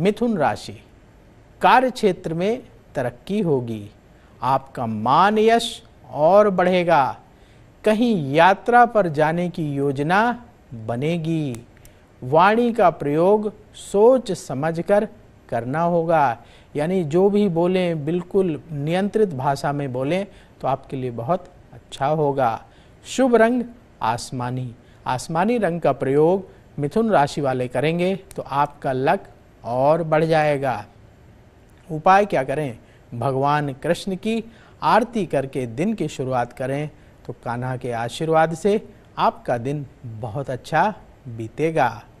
मिथुन राशि कार्य क्षेत्र में तरक्की होगी आपका मान यश और बढ़ेगा कहीं यात्रा पर जाने की योजना बनेगी वाणी का प्रयोग सोच समझकर करना होगा यानी जो भी बोलें बिल्कुल नियंत्रित भाषा में बोलें तो आपके लिए बहुत अच्छा होगा शुभ रंग आसमानी आसमानी रंग का प्रयोग मिथुन राशि वाले करेंगे तो आपका लक और बढ़ जाएगा उपाय क्या करें भगवान कृष्ण की आरती करके दिन की शुरुआत करें तो कान्हा के आशीर्वाद से आपका दिन बहुत अच्छा बीतेगा